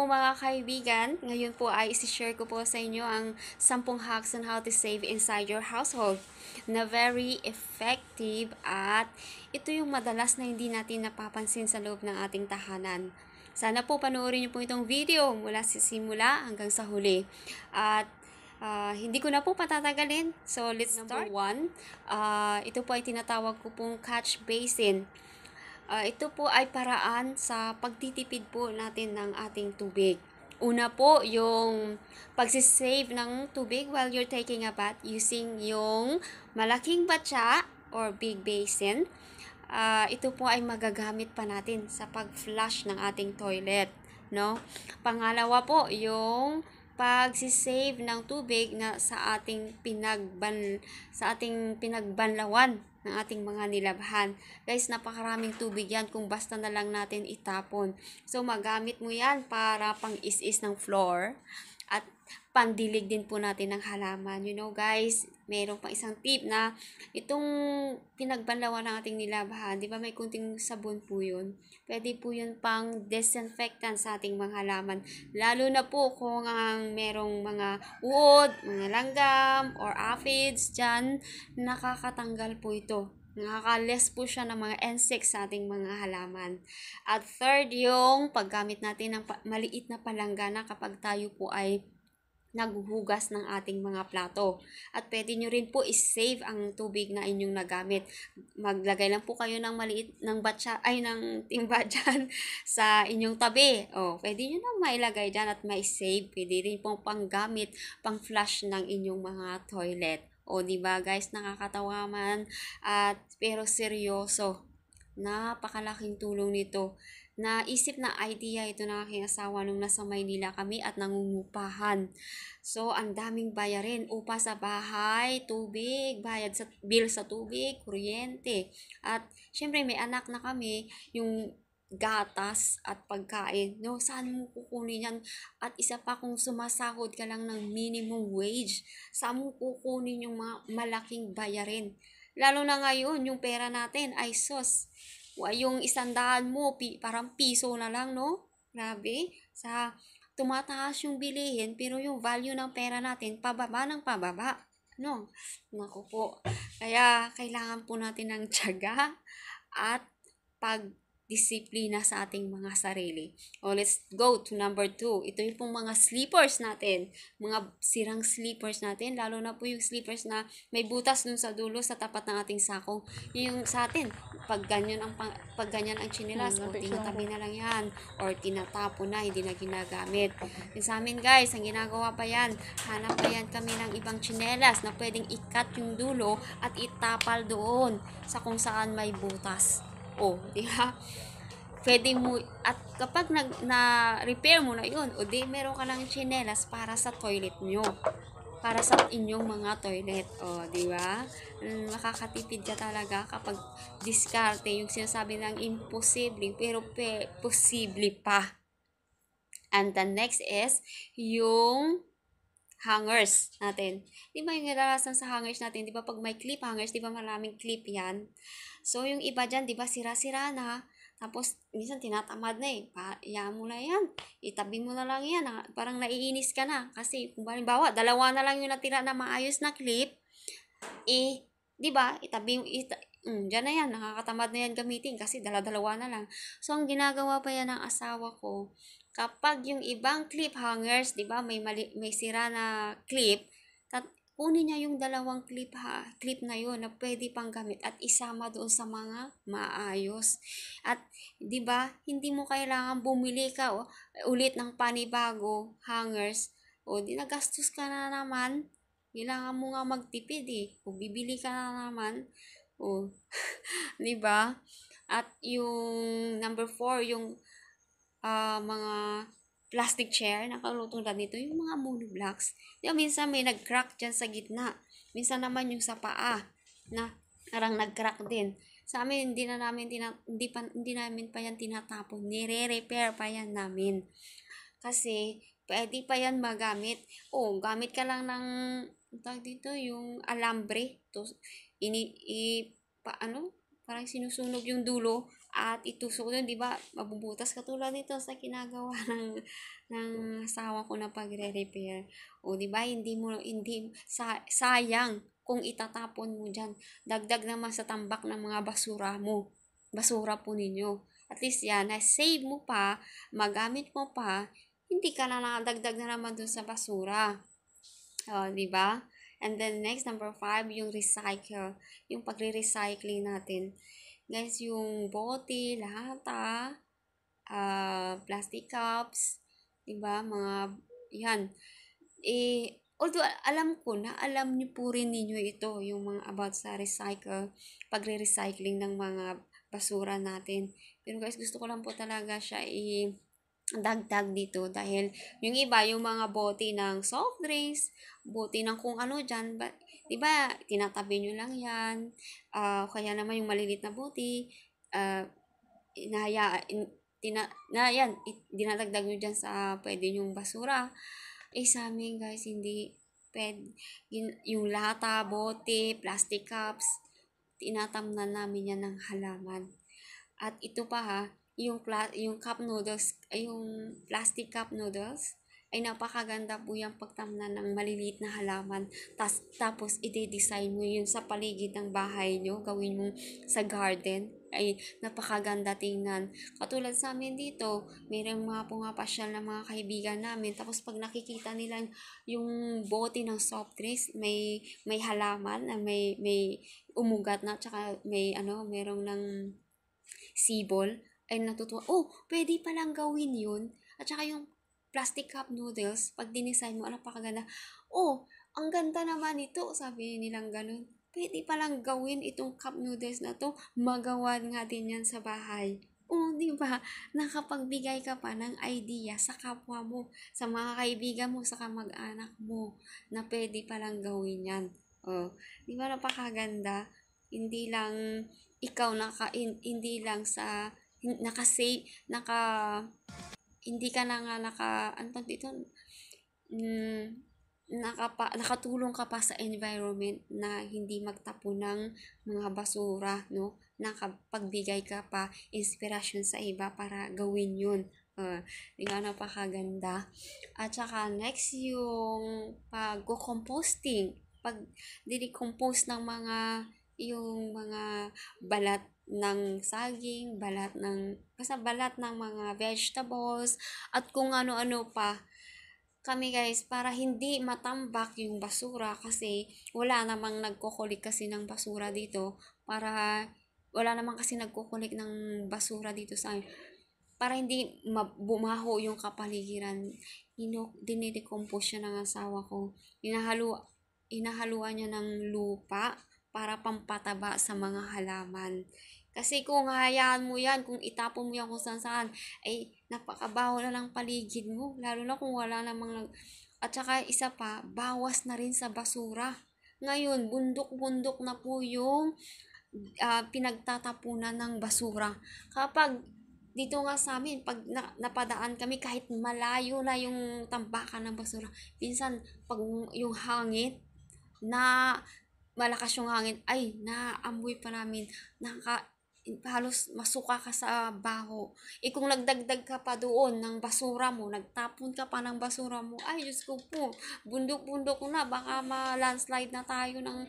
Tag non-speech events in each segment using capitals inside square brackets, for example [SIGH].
po mga kaibigan, ngayon po ay isi-share ko po sa inyo ang 10 hacks on how to save inside your household na very effective at ito yung madalas na hindi natin napapansin sa loob ng ating tahanan. Sana po panoorin niyo po itong video mula sa simula hanggang sa huli. At Uh, hindi ko na po patatagalin. So, let's Number start. Number one, uh, ito po ay tinatawag ko pong catch basin. Uh, ito po ay paraan sa pagtitipid po natin ng ating tubig. Una po, yung pagsisave ng tubig while you're taking a bath using yung malaking batya or big basin. Uh, ito po ay magagamit pa natin sa pag-flush ng ating toilet. No? Pangalawa po, yung pagsisave ng tubig na sa ating pinagban sa ating pinagbanlawan ng ating mga nilabhan. Guys, napakaraming tubig yan kung basta na lang natin itapon. So, magamit mo yan para pang isis ng floor, at pandilig din po natin ng halaman. You know guys, meron pa isang tip na itong pinagbanlawan ng ating nilabahan, di ba may kunting sabon po yun. Pwede po yun pang disinfectant sa ating mga halaman. Lalo na po kung ang merong mga wood, mga langgam, or aphids dyan, nakakatanggal po ito Nakaka-less po siya ng mga N6 sa ating mga halaman. At third, yung paggamit natin ng maliit na palanggana kapag tayo po ay naghuhugas ng ating mga plato. At pwede nyo rin po is-save ang tubig na inyong nagamit. Maglagay lang po kayo ng maliit ng batsa, ay ng timba [LAUGHS] dyan sa inyong tabi. O, pwede nyo na mailagay dyan at may save Pwede rin pong panggamit, pang flush ng inyong mga toilet. O, di ba guys, nakakatawa man. At, pero seryoso, napakalaking tulong nito. Naisip na idea ito ng aking asawa nung nasa Maynila kami at nangungupahan. So, ang daming bayarin. Upa sa bahay, tubig, bayad sa bill sa tubig, kuryente. At, syempre, may anak na kami. Yung gatas at pagkain, no? Saan mo kukunin yan? At isa pa kung sumasahod ka lang ng minimum wage, saan mo kukunin yung mga malaking bayarin? Lalo na ngayon, yung pera natin ay sos. Yung isandaan mo, parang piso na lang, no? Grabe. Sa tumataas yung bilihin, pero yung value ng pera natin, pababa ng pababa. No? Naku po. Kaya, kailangan po natin ng tiyaga at pag disiplina sa ating mga sarili. O let's go to number two. Ito yung pong mga sleepers natin. Mga sirang sleepers natin. Lalo na po yung sleepers na may butas dun sa dulo sa tapat ng ating sakong. Yung sa atin, pag ganyan ang, pag ganyan ang chinelas, hmm, o tinatabi na lang yan, or tinatapo na, hindi na ginagamit. Yung sa amin guys, ang ginagawa pa yan, hanap pa yan kami ng ibang chinelas na pwedeng ikat yung dulo at itapal doon sa kung saan may butas o, di ba? Pwede mo, at kapag nag, na-repair mo na yun, o di, meron ka lang chinelas para sa toilet nyo. Para sa inyong mga toilet. O, di ba? Mm, makakatipid ka talaga kapag discarte yung sinasabi ng imposible, pero pe, posible pa. And the next is yung hangers natin. Di ba yung nilalasan sa hangers natin? Di ba pag may clip hangers, di ba maraming clip yan? So, yung iba dyan, di ba, sira-sira na. Tapos, minsan tinatamad na eh. Iya mo na yan. Itabi mo na lang yan. Ha? Ah. Parang naiinis ka na. Kasi, kung bawa, dalawa na lang yung natira na maayos na clip, eh, di ba, itabi, ita, mm, dyan na yan, nakakatamad na yan gamitin kasi dala-dalawa na lang. So, ang ginagawa pa yan ng asawa ko, kapag yung ibang clip hangers, di ba, may, mali, may sira na clip, tat, kunin niya yung dalawang clip ha, clip na yon na pwede pang gamit at isama doon sa mga maayos. At 'di ba, hindi mo kailangan bumili ka o, oh, ulit ng panibago hangers o di nagastos ka na naman. Kailangan mo nga magtipid eh. Kung bibili ka na naman. oh, [LAUGHS] di ba? At yung number four, yung uh, mga plastic chair, nakalutong na dito, yung mga monoblocks. Yung minsan may nag-crack dyan sa gitna. Minsan naman yung sa paa, na parang nag-crack din. Sa amin, hindi na namin, tina, hindi, pa, hindi namin pa yan tinatapon. Nire-repair pa yan namin. Kasi, pwede pa yan magamit. O, oh, gamit ka lang ng, tag dito, yung alambre. To, ini, i, pa, ano? Parang sinusunog yung dulo at itusok doon, di ba, mabubutas katulad nito sa kinagawa [LAUGHS] ng, ng asawa ko na pagre-repair. O, di ba, hindi mo, hindi, sa, sayang kung itatapon mo dyan. Dagdag naman sa tambak ng mga basura mo. Basura po ninyo. At least yan, na-save mo pa, magamit mo pa, hindi ka na nakadagdag na naman doon sa basura. O, di ba? And then next, number five, yung recycle. Yung pagre-recycling natin Guys, yung bote, lahata, uh, ah, plastic cups, 'di ba? Mga 'yan. Eh although alam ko na alam niyo po rin ninyo ito, yung mga about sa recycle, pagre-recycling ng mga basura natin. Pero guys, gusto ko lang po talaga siya i dagdag dito dahil yung iba, yung mga bote ng soft drinks, bote ng kung ano diyan but 'di ba? Tinatabi niyo lang 'yan. Uh, kaya naman yung malilit na buti, uh, ah, nahaya in, tina, na yan, it, dinadagdag niyo diyan sa pwede yung basura. Eh sa amin guys, hindi ped, yung lata, bote, plastic cups, tinatamnan namin yan ng halaman. At ito pa ha, yung, yung cup noodles, ay yung plastic cup noodles, ay napakaganda po yung pagtamnan ng maliliit na halaman. Tas, tapos, ide-design mo yun sa paligid ng bahay nyo. Gawin mo sa garden ay napakaganda tingnan. Katulad sa amin dito, mayroong mga pumapasyal na mga kaibigan namin. Tapos pag nakikita nila yung bote ng soft drinks, may, may halaman, may, may umugat na, tsaka may ano, merong ng sibol, ay natutuwa, oh, pwede palang gawin yun. At saka yung plastic cup noodles, pag dinesign mo, ano Oh, ang ganda naman ito, sabi nilang ganun. Pwede palang gawin itong cup noodles na to, magawan nga din yan sa bahay. Oh, di ba? Nakapagbigay ka pa ng idea sa kapwa mo, sa mga kaibigan mo, sa kamag-anak mo, na pwede palang gawin yan. Oh, di ba napakaganda? Hindi lang ikaw naka, hindi lang sa naka-save, naka hindi ka na nga naka, ano dito, mm, nakapa, nakatulong ka pa sa environment na hindi magtapo ng mga basura, no? Nakapagbigay ka pa inspiration sa iba para gawin yun. Uh, di napakaganda. At saka next yung pag-composting. Pag, pag didecompose ng mga yung mga balat ng saging, balat ng, basta balat ng mga vegetables, at kung ano-ano pa kami guys para hindi matambak yung basura kasi wala namang nagkukulik kasi ng basura dito para wala namang kasi nagkukulik ng basura dito sa para hindi bumaho yung kapaligiran Ino, dinidecompose siya ng asawa ko inahalo inahaluan niya ng lupa para pampataba sa mga halaman kasi kung hayaan mo yan, kung itapon mo yan kung saan saan, ay napakabaho na lang paligid mo. Lalo na kung wala namang... Lag... At saka isa pa, bawas na rin sa basura. Ngayon, bundok-bundok na po yung uh, pinagtatapunan ng basura. Kapag dito nga sa amin, pag na, napadaan kami kahit malayo na yung tambakan ng basura, minsan pag yung hangin na malakas yung hangin, ay, naamoy pa namin, naka, halos masuka ka sa baho. E kung nagdagdag ka pa doon ng basura mo, nagtapon ka pa ng basura mo, ay Diyos ko po, bundok-bundok na, baka ma-landslide na tayo ng,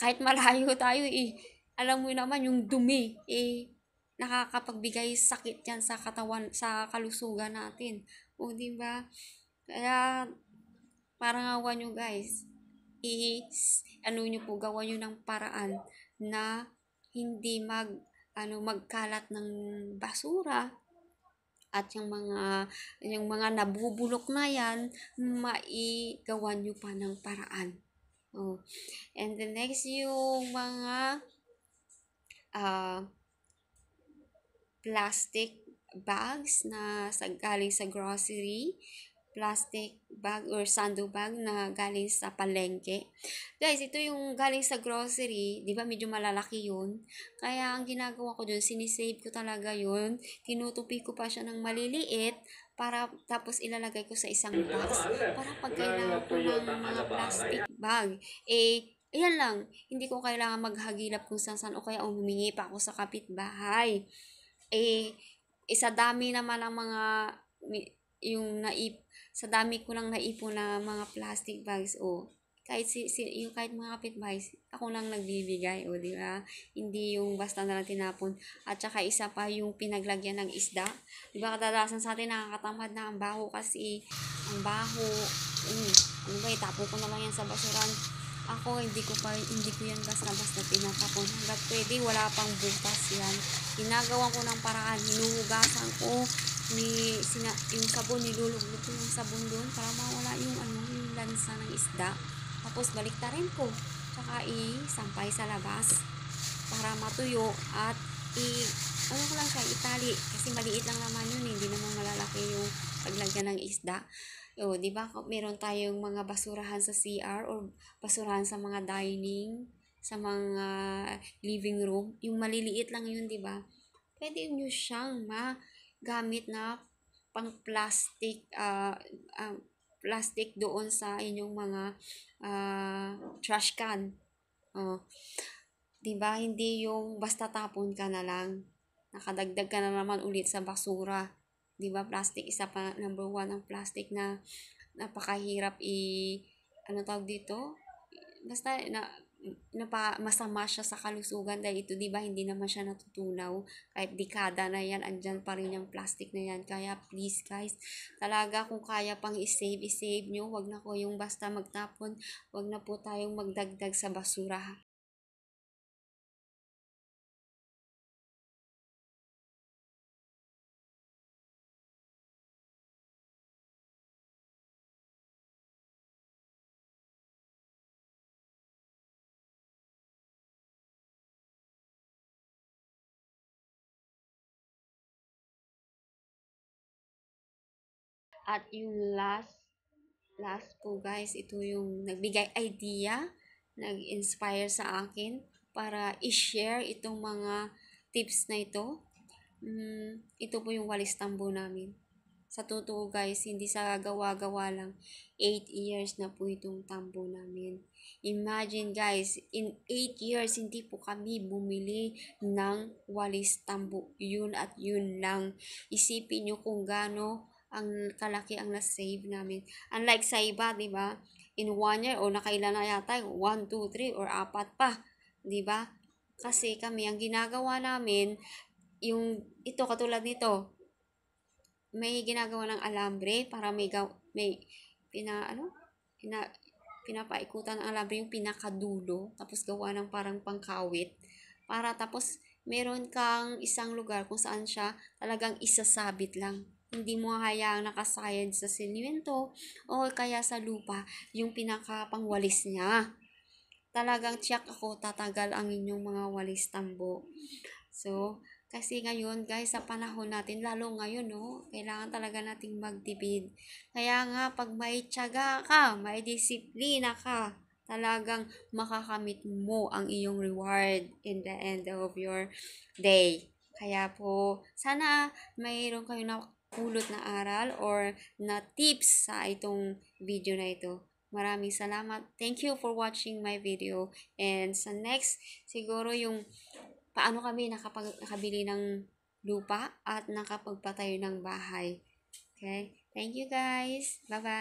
kahit malayo [LAUGHS] tayo eh, alam mo naman yung dumi, eh, nakakapagbigay sakit yan sa katawan, sa kalusugan natin. O, di ba? Kaya, parang awa nyo guys, i, ano nyo po, gawa nyo ng paraan na hindi mag ano magkalat ng basura at yung mga yung mga nabubulok na yan maigawan nyo pa ng paraan oh and the next yung mga uh, plastic bags na sa, galing sa grocery plastic bag or sando bag na galing sa palengke. Guys, ito yung galing sa grocery, 'di ba? Medyo malalaki 'yun. Kaya ang ginagawa ko doon, sinisave ko talaga 'yun. Tinutupi ko pa siya ng maliliit para tapos ilalagay ko sa isang box para pag kailangan ko ng mga ah, plastic bag, eh Ayan lang, hindi ko kailangan maghagilap kung saan saan o kaya humingi pa ako sa kapitbahay. Eh, isa dami naman ang mga yung naip sa dami ko lang naipon na mga plastic bags o oh, kahit si, si yung kahit mga kapitbahay, ako lang nagbibigay, o oh, di ba? Hindi yung basta na lang tinapon. At saka isa pa yung pinaglagyan ng isda. Di ba kadalasan sa atin nakakatamad na ang baho kasi ang baho, mm, ano ba, itapon ko na lang yan sa basuran. Ako, hindi ko pa, hindi ko yan basta-basta tinatapon. Hanggat pwede, wala pang butas yan. Ginagawa ko ng paraan, hinuhugasan ko, ni sina, yung sabon niluluglog ko yung sabon doon para mawala yung ano yung lansa ng isda tapos baliktarin ko tsaka sampay sa labas para matuyo at i ano ko lang siya itali kasi maliit lang naman yun hindi naman malalaki yung paglagyan ng isda o di ba meron tayong mga basurahan sa CR or basurahan sa mga dining sa mga living room yung maliliit lang yun di ba pwede nyo siyang ma gamit na pang plastic uh, uh, plastic doon sa inyong mga uh, trash can. Oh. 'Di ba? Hindi yung basta tapon ka na lang. Nakadagdag ka na naman ulit sa basura. 'Di ba? Plastic isa pa number one ang plastic na napakahirap i ano tawag dito? Basta na napa siya sa kalusugan dahil ito 'di ba hindi naman siya natutunaw kahit dekada na 'yan andiyan pa rin yung plastic na 'yan kaya please guys talaga kung kaya pang i-save i-save niyo wag na ko yung basta magtapon wag na po tayong magdagdag sa basura At yung last, last po guys, ito yung nagbigay idea, nag-inspire sa akin para i-share itong mga tips na ito. Mm, ito po yung walis tambo namin. Sa totoo guys, hindi sa gawa-gawa lang, 8 years na po itong tambo namin. Imagine guys, in 8 years, hindi po kami bumili ng walis tambo. Yun at yun lang. Isipin nyo kung gaano ang kalaki ang na-save namin. Unlike sa iba, di ba? In one year, o nakailan na yata, one, two, three, or apat pa. Di ba? Kasi kami, ang ginagawa namin, yung ito, katulad nito, may ginagawa ng alambre para may, gaw, may pina, ano? Pina, pinapaikutan ng alambre yung pinakadulo, tapos gawa ng parang pangkawit. Para tapos, meron kang isang lugar kung saan siya talagang isasabit lang hindi mo hayaang nakasayad sa sinimento o kaya sa lupa yung pinakapangwalis niya. Talagang check ako tatagal ang inyong mga walis tambo. So, kasi ngayon, guys, sa panahon natin, lalo ngayon, no, kailangan talaga nating magtipid. Kaya nga, pag may tiyaga ka, may disiplina ka, talagang makakamit mo ang iyong reward in the end of your day. Kaya po, sana mayroon kayo na pulot na aral or na tips sa itong video na ito. Maraming salamat. Thank you for watching my video. And sa next, siguro yung paano kami nakapag, nakabili ng lupa at nakapagpatayo ng bahay. Okay? Thank you guys. Bye-bye.